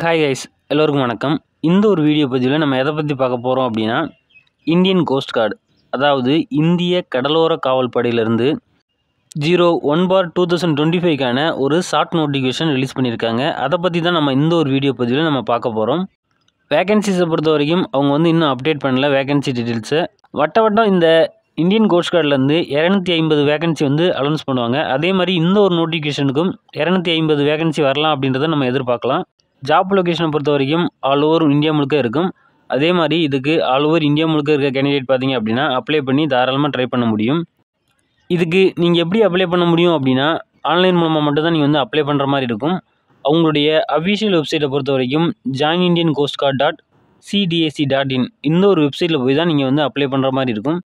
hi guys எல்லோருக்கும் வணக்கம் இந்த ஒரு வீடியோ பதிவில் நம்ம எதை பற்றி பார்க்க போகிறோம் அப்படின்னா இந்தியன் கோஸ்ட் கார்டு அதாவது இந்திய கடலோர காவல் படையிலிருந்து zero one for two thousand twenty ஃபைவ்க்கான ஒரு ஷார்ட் நோட்டிஃபிகேஷன் ரிலீஸ் பண்ணியிருக்காங்க அதை பற்றி தான் நம்ம இந்த ஒரு வீடியோ பதிவில் நம்ம பார்க்க போகிறோம் வேகன்சிஸை பொறுத்த வரைக்கும் அவங்க வந்து இன்னும் அப்டேட் பண்ணல வேகன்சி டீட்டெயில்ஸை வட்ட வட்டம் இந்த இந்தியன் கோஸ்ட் கார்ட்லேருந்து இரநூத்தி ஐம்பது வேகன்சி வந்து அனௌன்ஸ் பண்ணுவாங்க அதே மாதிரி இந்த ஒரு நோட்டிஃபிகேஷனுக்கும் இரநூத்தி ஐம்பது வேகன்சி வரலாம் அப்படின்றத நம்ம எதிர்பார்க்கலாம் ஜாப் லொக்கேஷனை பொறுத்த வரைக்கும் ஆல் ஓவர் இந்தியா முழுக்க இருக்கும் அதே மாதிரி இதுக்கு ஆல் ஓவர் இந்தியா முழுக்க இருக்க கேண்டிடேட் பார்த்தீங்க அப்படின்னா அப்ளை பண்ணி தாராளமாக ட்ரை பண்ண முடியும் இதுக்கு நீங்கள் எப்படி அப்ளை பண்ண முடியும் அப்படின்னா ஆன்லைன் மூலமாக மட்டும்தான் நீங்கள் வந்து அப்ளை பண்ணுற மாதிரி இருக்கும் அவங்களுடைய அஃபிஷியல் வெப்சைட்டை பொறுத்த வரைக்கும் join Indian coast guard dot CDSC dot in இந்த ஒரு வெப்சைட்டில் போய் தான் நீங்கள் வந்து அப்ளை பண்ணுற மாதிரி இருக்கும்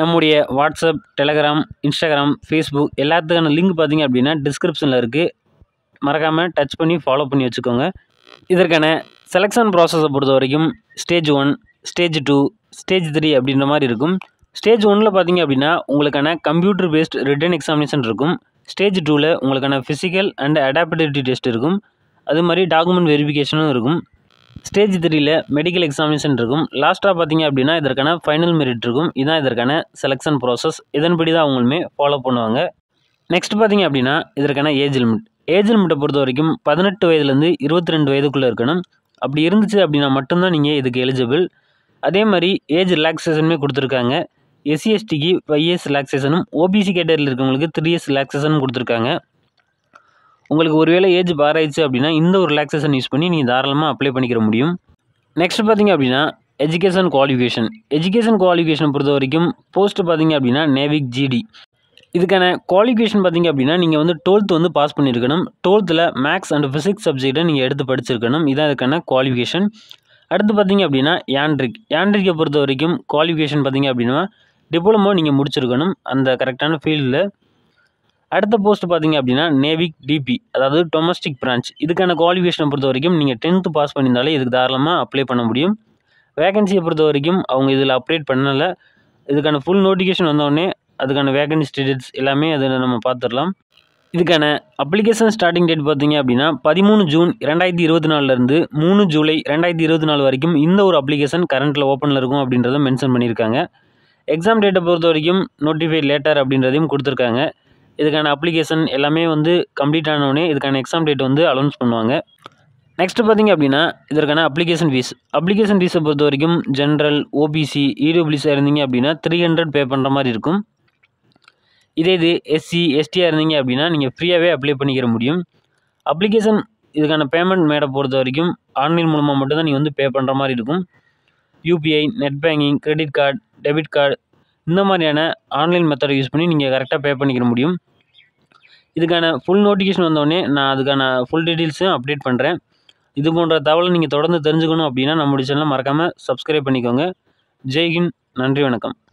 நம்முடைய வாட்ஸ்அப் டெலகிராம் இன்ஸ்டாகிராம் ஃபேஸ்புக் எல்லாத்துக்கான லிங்க் பார்த்தீங்க அப்படின்னா டிஸ்கிரிப்ஷனில் இருக்குது மறக்காமல் டச் பண்ணி ஃபாலோ பண்ணி வச்சுக்கோங்க இதற்கான செலெக்ஷன் ப்ராசஸை பொறுத்த வரைக்கும் stage one stage two stage three அப்படின்ற மாதிரி இருக்கும் ஸ்டேஜ் ஒனில் பார்த்தீங்க அப்படின்னா உங்களுக்கான கம்ப்யூட்டர் பேஸ்ட் ரிட்டன் எக்ஸாமினேஷன் இருக்கும் ஸ்டேஜ் டூவில் உங்களுக்கான ஃபிசிக்கல் அண்ட் அடாப்டபிலிட்டி டெஸ்ட் இருக்கும் அது மாதிரி டாக்குமெண்ட் வெரிஃபிகேஷனும் இருக்கும் ஸ்டேஜ் த்ரீயில் மெடிக்கல் எக்ஸாமினேஷன் இருக்கும் லாஸ்ட்டாக பார்த்தீங்க அப்படின்னா இதற்கான ஃபைனல் மெரிட் இருக்கும் இதுதான் இதற்கான செலெக்ஷன் ப்ராசஸ் இதன்படி தான் அவங்களுமே ஃபாலோ பண்ணுவாங்க நெக்ஸ்ட் பார்த்தீங்க அப்படின்னா இதற்கான ஏஜ் லிமிட் ஏஜ் லிமிட்டை பொறுத்த வரைக்கும் பதினெட்டு வயதுலேருந்து இருபத்தி ரெண்டு வயதுக்குள்ளே இருக்கணும் அப்படி இருந்துச்சு அப்படின்னா மட்டும்தான் நீங்கள் இதுக்கு எலிஜிபிள் அதே மாதிரி ஏஜ் ரிலாக்ஸேஷனுமே கொடுத்துருக்காங்க எஸ்சிஎஸ்டிக்கு ஃபைவ் இயர்ஸ் ரிலாக்ஸேஷனும் ஓபிசி கேட்டகரியில் இருக்கவங்களுக்கு த்ரீ இயர்ஸ் ரிலாக்ஸேஷனும் கொடுத்துருக்காங்க உங்களுக்கு ஒருவேளை ஏஜ் பாராயிடுச்சு அப்படின்னா இந்த ஒரு ரிலாக்ஸேஷன் யூஸ் பண்ணி நீங்கள் தாராளமாக அப்ளை பண்ணிக்கிற முடியும் நெக்ஸ்ட் பார்த்திங்க அப்படின்னா எஜுகேஷன் குவாலிஃபிகேஷன் எஜுகேஷன் குவாலிஃபிகேஷன் பொறுத்த வரைக்கும் போஸ்ட்டு பார்த்திங்க அப்படின்னா நேவிக் ஜிடி இதுக்கான குவாலிஃபிகேஷன் பார்த்திங்க அப்படின்னா நீங்கள் வந்து டுவெல்த் வந்து பாஸ் பண்ணியிருக்கணும் டுவெல்த்தில் மேக்ஸ் அண்ட் ஃபிசிக்ஸ் சப்ஜெக்ட்டை நீங்கள் எடுத்து படிச்சிருக்கணும் இதான் இதுக்கான குவாலிஃபிகேஷன் அடுத்து பார்த்திங்க அப்படின்னா யாண்ட்ரிக் யாண்ட்ரிக்கை பொறுத்த வரைக்கும் குவாலிஃபிகேஷன் பார்த்திங்க அப்படின்னா டிப்ளமோ நீங்கள் முடிச்சிருக்கணும் அந்த கரெக்டான ஃபீல்டில் அடுத்த போஸ்ட் பார்த்திங்க அப்படின்னா நேவிக் டிபி அதாவது டொமஸ்டிக் பிரான்ச் இதுக்கான குவாலிஃபிகேஷனை பொறுத்த வரைக்கும் நீங்கள் டென்த்து பாஸ் பண்ணியிருந்தாலே இதுக்கு தாராளமாக அப்ளை பண்ண முடியும் வேகன்சியை பொறுத்த வரைக்கும் அவங்க இதில் அப்டேட் பண்ணலை இதுக்கான ஃபுல் நோட்டிஃபிகேஷன் வந்தோடனே அதுக்கான வேகன்சி டீடெயில்ஸ் எல்லாமே அதில் நம்ம பார்த்துடலாம் இதுக்கான அப்ளிகேஷன் ஸ்டார்டிங் டேட் பார்த்தீங்க அப்படின்னா பதிமூணு ஜூன் ரெண்டாயிரத்தி இருபத்தி நாலுலேருந்து மூணு ஜூலை ரெண்டாயிரத்தி இருபத்தி நாலு வரைக்கும் இந்த ஒரு அப்ளிகேஷன் கரண்ட்டில் ஓப்பனில் இருக்கும் அப்படின்றத மென்ஷன் பண்ணியிருக்காங்க எக்ஸாம் டேட்டை பொறுத்த வரைக்கும் நோட்டிஃபை லேட்டர் அப்படின்றதையும் கொடுத்துருக்காங்க இதுக்கான அப்ளிகேஷன் எல்லாமே வந்து கம்ப்ளீட் ஆனவுடனே இதுக்கான எக்ஸாம் டேட் வந்து அலௌன்ஸ் பண்ணுவாங்க நெக்ஸ்ட்டு பார்த்திங்க அப்படின்னா இதற்கான அப்ளிகேஷன் ஃபீஸ் அப்ளிகேஷன் ஃபீஸை பொறுத்த வரைக்கும் ஜென்ரல் ஓபிசி இடபிள்யூசி இருந்தீங்க அப்படின்னா த்ரீ ஹண்ட்ரட் பே பண்ணுற மாதிரி இருக்கும் இதே இது எஸ்சி எஸ்டியாக இருந்தீங்க அப்படின்னா நீங்கள் ஃப்ரீயாகவே அப்ளை பண்ணிக்கிற முடியும் அப்ளிகேஷன் இதுக்கான பேமெண்ட் மேடை பொறுத்த வரைக்கும் ஆன்லைன் மூலமாக மட்டும்தான் நீங்கள் வந்து பே பண்ணுற மாதிரி இருக்கும் UPI net banking credit card debit card இந்த மாதிரியான ஆன்லைன் மெத்தடை யூஸ் பண்ணி நீங்கள் கரெக்டாக பே பண்ணிக்கிற முடியும் இதுக்கான ஃபுல் நோட்டிஃபிகேஷன் வந்தோடனே நான் அதுக்கான ஃபுல் டீட்டெயில்ஸும் அப்டேட் பண்ணுறேன் இது போன்ற தகவலை நீங்கள் தொடர்ந்து தெரிஞ்சுக்கணும் அப்படின்னா நம்முடைய சேனலை மறக்காமல் சப்ஸ்கிரைப் பண்ணிக்கோங்க ஜெய்ஹின் நன்றி வணக்கம்